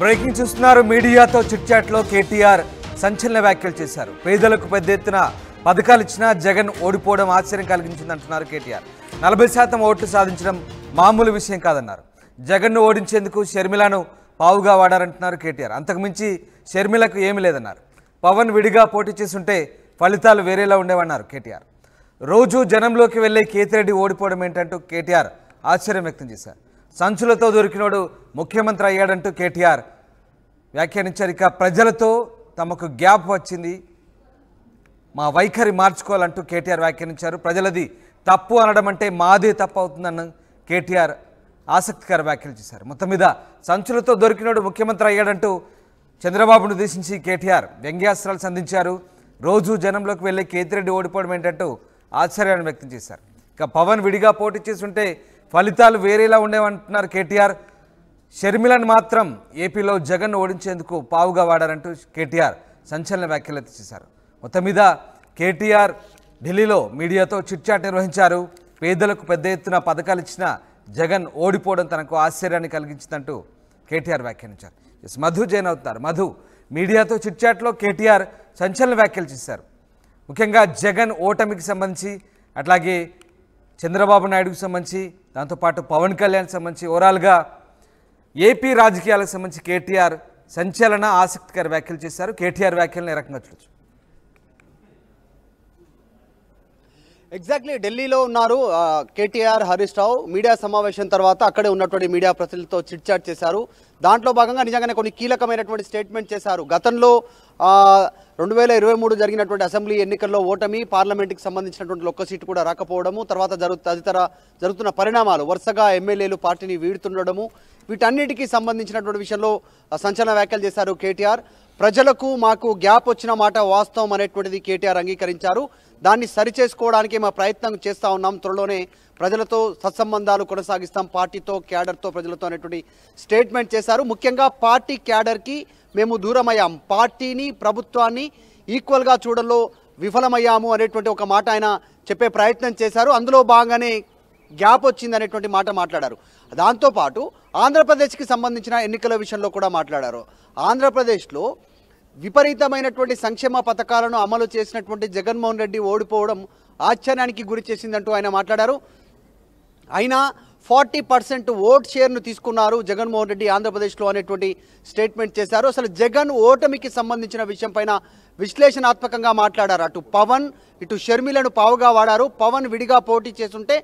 breaking చూస్తున్నారు మీడియాతో చిట్చాట్లో కేటీఆర్ సంచలన వ్యాఖ్యలు చేశారు పేదలకు పెద్ద ఎత్తున పథకాలు ఇచ్చినా జగన్ ఓడిపోవడం ఆశ్చర్యం కలిగించింది అంటున్నారు కేటీఆర్ నలభై శాతం ఓట్లు సాధించడం మామూలు విషయం కాదన్నారు జగన్ను ఓడించేందుకు షర్మిలను పావుగా వాడారంటున్నారు కేటీఆర్ అంతకుమించి షర్మిలకు ఏమీ లేదన్నారు పవన్ విడిగా పోటీ చేస్తుంటే ఫలితాలు వేరేలా ఉండేవన్నారు కేటీఆర్ రోజు జనంలోకి వెళ్లే కేతిరెడ్డి ఓడిపోవడం ఏంటంటూ కేటీఆర్ ఆశ్చర్యం వ్యక్తం చేశారు సంచులతో దొరికినోడు ముఖ్యమంత్రి అయ్యాడంటూ కేటీఆర్ వ్యాఖ్యానించారు ఇక ప్రజలతో తమకు గ్యాప్ వచ్చింది మా వైఖరి మార్చుకోవాలంటూ కేటీఆర్ వ్యాఖ్యానించారు ప్రజలది తప్పు అనడం అంటే మాదే తప్పు అవుతుందన్న కేటీఆర్ ఆసక్తికర వ్యాఖ్యలు చేశారు మొత్తం మీద సంచులతో దొరికినోడు ముఖ్యమంత్రి అయ్యాడంటూ చంద్రబాబును ఉద్దేశించి కేటీఆర్ వ్యంగ్యాస్త్రాలు సంధించారు రోజు జనంలోకి వెళ్ళే కేతిరెడ్డి ఓడిపోవడం ఏంటంటూ ఆశ్చర్యాన్ని వ్యక్తం చేశారు ఇక పవన్ విడిగా పోటీ ఉంటే ఫలితాలు వేరేలా ఉండేవంటున్నారు కేటీఆర్ షర్మిలను మాత్రం ఏపీలో జగన్ ఓడించేందుకు పావుగా వాడారంటూ కేటీఆర్ సంచలన వ్యాఖ్యలు చేశారు మొత్తం మీద కేటీఆర్ ఢిల్లీలో మీడియాతో చిట్చాట్ నిర్వహించారు పేదలకు పెద్ద ఎత్తున పథకాలు ఇచ్చిన జగన్ ఓడిపోవడం తనకు ఆశ్చర్యాన్ని కలిగించిందంటూ కేటీఆర్ వ్యాఖ్యానించారు ఎస్ మధు జైన్ అవుతున్నారు మధు మీడియాతో చిట్చాట్లో కేటీఆర్ సంచలన వ్యాఖ్యలు చేశారు ముఖ్యంగా జగన్ ఓటమికి సంబంధించి అట్లాగే చంద్రబాబు నాయుడుకు సంబంధించి దాంతోపాటు పవన్ కళ్యాణ్ సంబంధించి ఓవరాల్గా ఏపీ రాజకీయాలకు సంబంధించి కేటీఆర్ సంచలన ఆసక్తికర వ్యాఖ్యలు చేశారు కేటీఆర్ వ్యాఖ్యలను ఏ రకంగా చూడొచ్చు ఎగ్జాక్ట్లీ ఢిల్లీలో ఉన్నారు కేటీఆర్ హరీష్ రావు మీడియా సమావేశం తర్వాత అక్కడే ఉన్నటువంటి మీడియా ప్రతినిధులతో చిట్చాట్ చేశారు దాంట్లో భాగంగా నిజంగానే కొన్ని కీలకమైనటువంటి స్టేట్మెంట్ చేశారు గతంలో రెండు వేల ఇరవై మూడు జరిగినటువంటి అసెంబ్లీ ఎన్నికల్లో ఓటమి పార్లమెంటుకి సంబంధించినటువంటి ఒక్క సీటు కూడా రాకపోవడము తర్వాత జరు తదితర జరుగుతున్న పరిణామాలు వరుసగా ఎమ్మెల్యేలు పార్టీని వీడుతుండడము వీటన్నిటికీ సంబంధించినటువంటి విషయంలో సంచలన వ్యాఖ్యలు చేశారు కేటీఆర్ ప్రజలకు మాకు గ్యాప్ వచ్చిన మాట వాస్తవం అనేటువంటిది కేటీఆర్ అంగీకరించారు దాన్ని సరిచేసుకోవడానికి మా ప్రయత్నం చేస్తూ ఉన్నాం త్వరలోనే ప్రజలతో సత్సంబంధాలు కొనసాగిస్తాం పార్టీతో క్యాడర్తో ప్రజలతో అనేటువంటి స్టేట్మెంట్ చేశారు ముఖ్యంగా పార్టీ క్యాడర్కి మేము దూరమయ్యాం పార్టీని ప్రభుత్వాన్ని ఈక్వల్గా చూడంలో విఫలమయ్యాము అనేటువంటి ఒక మాట ఆయన చెప్పే ప్రయత్నం చేశారు అందులో భాగంగానే గ్యాప్ వచ్చింది అనేటువంటి మాట మాట్లాడారు దాంతోపాటు ఆంధ్రప్రదేశ్కి సంబంధించిన ఎన్నికల విషయంలో కూడా మాట్లాడారు ఆంధ్రప్రదేశ్లో విపరీతమైనటువంటి సంక్షేమ పథకాలను అమలు చేసినటువంటి జగన్మోహన్ రెడ్డి ఓడిపోవడం ఆశ్చర్యానికి గురి చేసిందంటూ ఆయన మాట్లాడారు అయినా ఫార్టీ పర్సెంట్ ఓట్ షేర్ను తీసుకున్నారు జగన్మోహన్ రెడ్డి ఆంధ్రప్రదేశ్లో అనేటువంటి స్టేట్మెంట్ చేశారు అసలు జగన్ ఓటమికి సంబంధించిన విషయంపైన విశ్లేషణాత్మకంగా మాట్లాడారు అటు పవన్ ఇటు షర్మిలను పావుగా వాడారు పవన్ విడిగా పోటీ చేస్తుంటే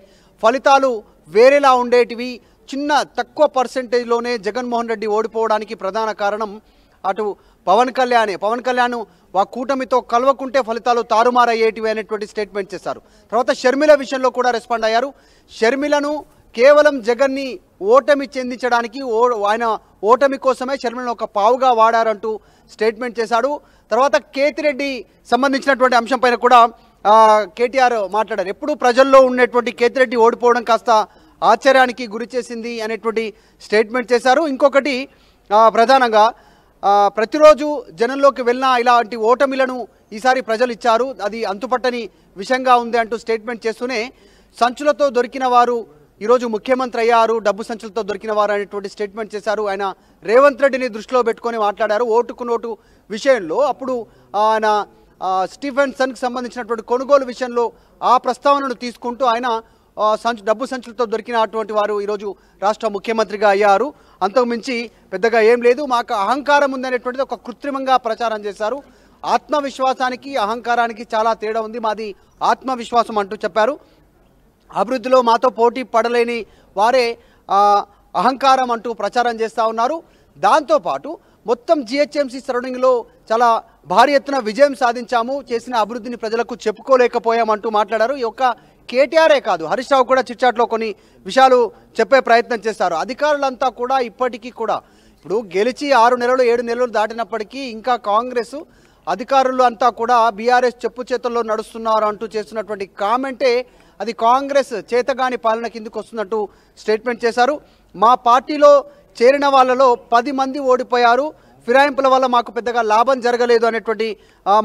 ఫలితాలు వేరేలా ఉండేటివి చిన్న తక్కువ పర్సెంటేజ్లోనే జగన్మోహన్ రెడ్డి ఓడిపోవడానికి ప్రధాన కారణం అటు పవన్ కళ్యాణ్ పవన్ కళ్యాణ్ ఆ కూటమితో కలవకుంటే ఫలితాలు తారుమారయ్యేటివి అనేటువంటి స్టేట్మెంట్ చేశారు తర్వాత షర్మిల విషయంలో కూడా రెస్పాండ్ అయ్యారు షర్మిలను కేవలం జగన్ని ఓటమి చెందించడానికి ఓ ఆయన ఓటమి కోసమే షర్మిలను ఒక పావుగా వాడారంటూ స్టేట్మెంట్ చేశాడు తర్వాత కేతిరెడ్డి సంబంధించినటువంటి అంశంపైన కూడా కేటీఆర్ మాట్లాడారు ఎప్పుడు ప్రజల్లో ఉండేటువంటి కేతిరెడ్డి ఓడిపోవడం కాస్త ఆశ్చర్యానికి గురి చేసింది అనేటువంటి స్టేట్మెంట్ చేశారు ఇంకొకటి ప్రధానంగా ప్రతిరోజు జనంలోకి వెళ్ళిన ఇలాంటి ఓటమిలను ఈసారి ప్రజలు ఇచ్చారు అది అంతుపట్టని విషయంగా ఉంది అంటూ స్టేట్మెంట్ చేస్తూనే సంచులతో దొరికిన వారు ఈరోజు ముఖ్యమంత్రి అయ్యారు డబ్బు సంచులతో దొరికిన వారు అనేటువంటి స్టేట్మెంట్ చేశారు ఆయన రేవంత్ రెడ్డిని దృష్టిలో పెట్టుకొని మాట్లాడారు ఓటుకు నోటు విషయంలో అప్పుడు ఆయన స్టీఫెన్సన్కి సంబంధించినటువంటి కొనుగోలు విషయంలో ఆ ప్రస్తావనను తీసుకుంటూ ఆయన సంచు డబ్బు సంచులతో దొరికినటువంటి వారు ఈరోజు రాష్ట్ర ముఖ్యమంత్రిగా అయ్యారు అంతకుమించి పెద్దగా ఏం లేదు మాకు అహంకారం ఉందనేటువంటిది ఒక కృత్రిమంగా ప్రచారం చేశారు ఆత్మవిశ్వాసానికి అహంకారానికి చాలా తేడా ఉంది మాది ఆత్మవిశ్వాసం అంటూ చెప్పారు అభివృద్ధిలో మాతో పోటీ పడలేని వారే అహంకారం అంటూ ప్రచారం చేస్తూ ఉన్నారు దాంతోపాటు మొత్తం జిహెచ్ఎంసీ సరౌండింగ్లో చాలా భారీ ఎత్తున విజయం సాధించాము చేసిన అభివృద్ధిని ప్రజలకు చెప్పుకోలేకపోయామంటూ మాట్లాడారు ఈ యొక్క కేటీఆరే కాదు హరీష్ రావు కూడా చిట్చాట్లో కొన్ని విషయాలు చెప్పే ప్రయత్నం చేస్తారు అధికారులంతా కూడా ఇప్పటికీ కూడా ఇప్పుడు గెలిచి ఆరు నెలలు ఏడు నెలలు దాటినప్పటికీ ఇంకా కాంగ్రెస్ అధికారులు అంతా కూడా బీఆర్ఎస్ చెప్పు చేతుల్లో నడుస్తున్నారు అంటూ చేస్తున్నటువంటి కామెంటే అది కాంగ్రెస్ చేతగాని పాలన కిందకు వస్తున్నట్టు స్టేట్మెంట్ చేశారు మా పార్టీలో చేరిన వాళ్ళలో పది మంది ఓడిపోయారు ఫిరాయింపుల వల్ల మాకు పెద్దగా లాభం జరగలేదు అనేటువంటి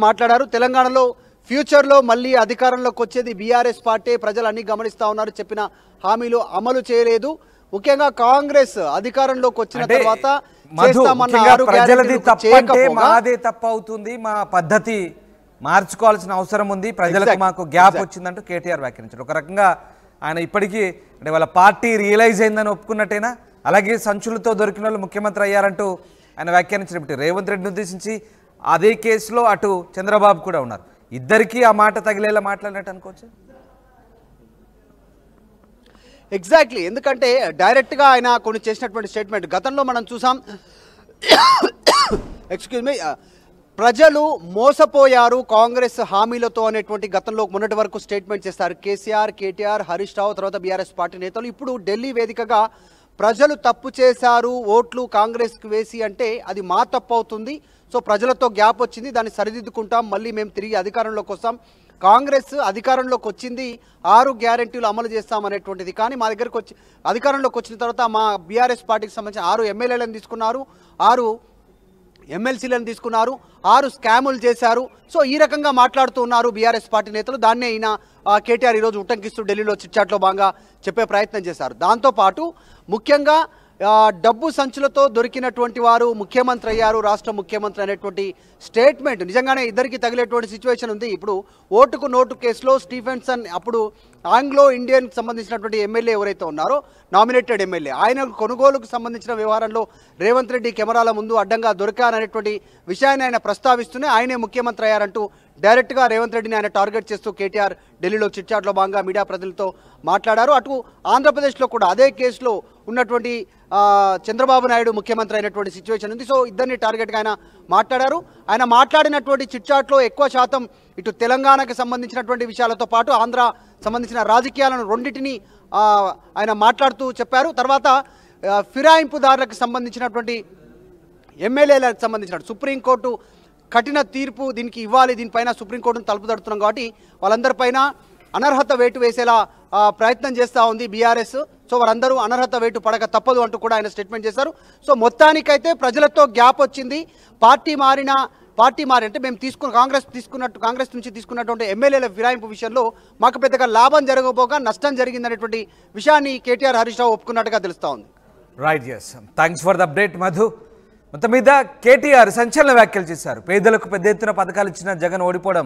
మాట్లాడారు తెలంగాణలో ఫ్యూచర్లో మళ్ళీ అధికారంలోకి వచ్చేది బీఆర్ఎస్ పార్టీ ప్రజలు అన్ని గమనిస్తూ ఉన్నారు చెప్పిన హామీలు అమలు చేయలేదు ముఖ్యంగా కాంగ్రెస్ అధికారంలోకి వచ్చిన తర్వాత ప్రజలది మాదే తప్ప అవుతుంది మా పద్ధతి మార్చుకోవాల్సిన అవసరం ఉంది ప్రజలకు మాకు గ్యాప్ వచ్చిందంటూ కేటీఆర్ వ్యాఖ్యానించారు ఒక రకంగా ఆయన ఇప్పటికీ అంటే వాళ్ళ పార్టీ రియలైజ్ అయిందని ఒప్పుకున్నట్టేనా అలాగే సంచులతో దొరికిన వాళ్ళు ముఖ్యమంత్రి అయ్యారంటూ ఆయన వ్యాఖ్యానించినప్పుడు రేవంత్ రెడ్డిని ఉద్దేశించి అదే కేసులో అటు చంద్రబాబు కూడా ఉన్నారు ఇద్దరికీ ఆ మాట తగిలేలా మాట్లాడినట్టు అనుకోవచ్చు ఎగ్జాక్ట్లీ ఎందుకంటే డైరెక్ట్గా ఆయన కొన్ని చేసినటువంటి స్టేట్మెంట్ గతంలో మనం చూసాం ఎక్స్క్యూజ్ మీ ప్రజలు మోసపోయారు కాంగ్రెస్ హామీలతో అనేటువంటి గతంలో మొన్నటి వరకు స్టేట్మెంట్ చేస్తారు కేసీఆర్ కేటీఆర్ హరీష్ రావు తర్వాత బీఆర్ఎస్ పార్టీ నేతలు ఇప్పుడు ఢిల్లీ వేదికగా ప్రజలు తప్పు చేశారు ఓట్లు కాంగ్రెస్కి వేసి అంటే అది మా తప్పు అవుతుంది సో ప్రజలతో గ్యాప్ వచ్చింది దాన్ని సరిదిద్దుకుంటాం మళ్ళీ మేము తిరిగి అధికారంలోకి వస్తాం కాంగ్రెస్ అధికారంలోకి వచ్చింది ఆరు గ్యారంటీలు అమలు చేస్తామనేటువంటిది కానీ మా దగ్గరకు వచ్చి అధికారంలోకి వచ్చిన తర్వాత మా బీఆర్ఎస్ పార్టీకి సంబంధించిన ఆరు ఎమ్మెల్యేలను తీసుకున్నారు ఆరు ఎమ్మెల్సీలను తీసుకున్నారు ఆరు స్కాములు చేశారు సో ఈ రకంగా మాట్లాడుతూ ఉన్నారు బీఆర్ఎస్ పార్టీ నేతలు దాన్నే ఈయన కేటీఆర్ ఈరోజు ఉటంకిస్తూ ఢిల్లీలో చిట్చాట్లో బాగా చెప్పే ప్రయత్నం చేశారు దాంతోపాటు ముఖ్యంగా డబ్బు సంచులతో దొరికినటువంటి వారు ముఖ్యమంత్రి అయ్యారు రాష్ట్ర ముఖ్యమంత్రి అనేటువంటి స్టేట్మెంట్ నిజంగానే ఇద్దరికి తగిలేటువంటి సిచ్యువేషన్ ఉంది ఇప్పుడు ఓటుకు నోటు కేసులో స్టీఫెన్సన్ అప్పుడు ఆంగ్లో ఇండియన్ సంబంధించినటువంటి ఎమ్మెల్యే ఎవరైతే ఉన్నారో నామినేటెడ్ ఎమ్మెల్యే ఆయన కొనుగోలుకు సంబంధించిన వ్యవహారంలో రేవంత్ రెడ్డి కెమెరాల ముందు అడ్డంగా దొరికాననేటువంటి విషయాన్ని ఆయన ప్రస్తావిస్తూనే ఆయనే ముఖ్యమంత్రి అయ్యారంటూ డైరెక్ట్గా రేవంత్ రెడ్డిని ఆయన టార్గెట్ చేస్తూ కేటీఆర్ ఢిల్లీలో చిట్చాట్లో భాగంగా మీడియా ప్రతినిధులతో మాట్లాడారు అటు ఆంధ్రప్రదేశ్లో కూడా అదే కేసులో ఉన్నటువంటి చంద్రబాబు నాయుడు ముఖ్యమంత్రి అయినటువంటి సిచ్యువేషన్ ఉంది సో ఇద్దరిని టార్గెట్గా ఆయన మాట్లాడారు ఆయన మాట్లాడినటువంటి చిట్చాట్లో ఎక్కువ శాతం ఇటు తెలంగాణకు సంబంధించినటువంటి విషయాలతో పాటు ఆంధ్ర సంబంధించిన రాజకీయాలను రెండింటిని ఆయన మాట్లాడుతూ చెప్పారు తర్వాత ఫిరాయింపుదారులకు సంబంధించినటువంటి ఎమ్మెల్యేలకు సంబంధించిన సుప్రీంకోర్టు కఠిన తీర్పు దీనికి ఇవ్వాలి దీనిపైన సుప్రీంకోర్టును తలుపు తడుతున్నాం కాబట్టి వాళ్ళందరిపైన అనర్హత వేటు వేసేలా ప్రయత్నం చేస్తూ ఉంది బీఆర్ఎస్ సో వారందరూ అనర్హత వేటు పడక తప్పదు అంటూ కూడా ఆయన స్టేట్మెంట్ చేశారు సో మొత్తానికైతే ప్రజలతో గ్యాప్ వచ్చింది పార్టీ మారిన పార్టీ మారి అంటే మేము తీసుకున్న కాంగ్రెస్ తీసుకున్నట్టు కాంగ్రెస్ నుంచి తీసుకున్నటువంటి ఎమ్మెల్యేల ఫిరాయింపు విషయంలో మాకు పెద్దగా లాభం జరగబోగా నష్టం జరిగిందనేటువంటి విషయాన్ని కేటీఆర్ హరీష్ రావు ఒప్పుకున్నట్టుగా తెలుస్తూ ఉంది right yes thanks for the update Madhu మొత్తం మీద కేటీఆర్ సంచలన వ్యాఖ్యలు చేశారు పేదలకు పెద్ద ఎత్తున పథకాలు ఇచ్చిన జగన్ ఓడిపోవడం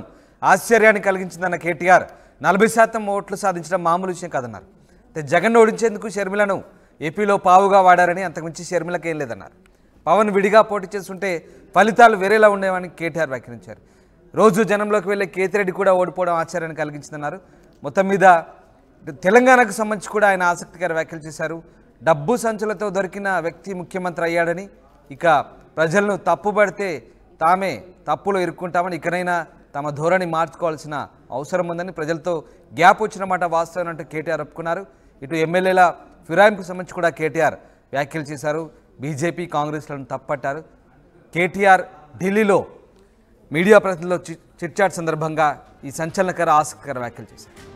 ఆశ్చర్యాన్ని కలిగించిందన్న కేటీఆర్ నలభై శాతం ఓట్లు సాధించడం మామూలు విషయం కాదన్నారు జగన్ ఓడించేందుకు షర్మిలను ఏపీలో పావుగా వాడారని అంతకుమించి షర్మిలకు ఏం లేదన్నారు పవన్ విడిగా పోటీ చేస్తుంటే ఫలితాలు వేరేలా ఉండేవని కేటీఆర్ వ్యాఖ్యానించారు రోజు జనంలోకి వెళ్ళే కేతిరెడ్డి కూడా ఓడిపోవడం ఆశ్చర్యాన్ని కలిగించిందన్నారు మొత్తం మీద తెలంగాణకు సంబంధించి కూడా ఆయన ఆసక్తికర వ్యాఖ్యలు చేశారు డబ్బు సంచులతో దొరికిన వ్యక్తి ముఖ్యమంత్రి అయ్యాడని ఇక ప్రజలను తప్పుపడితే తామే తప్పులో ఇరుక్కుంటామని ఇకనైనా తమ ధోరణి మార్చుకోవాల్సిన అవసరం ఉందని ప్రజలతో గ్యాప్ వచ్చిన మాట వాస్తవం అంటూ కేటీఆర్ ఒప్పుకున్నారు ఇటు ఎమ్మెల్యేల ఫిరాయింపు సంబంధించి కూడా కేటీఆర్ వ్యాఖ్యలు చేశారు బీజేపీ కాంగ్రెస్లను తప్పట్టారు కేటీఆర్ ఢిల్లీలో మీడియా ప్రతినిధుల్లో చిట్చాట్ సందర్భంగా ఈ సంచలనకర ఆసక్తికర వ్యాఖ్యలు చేశారు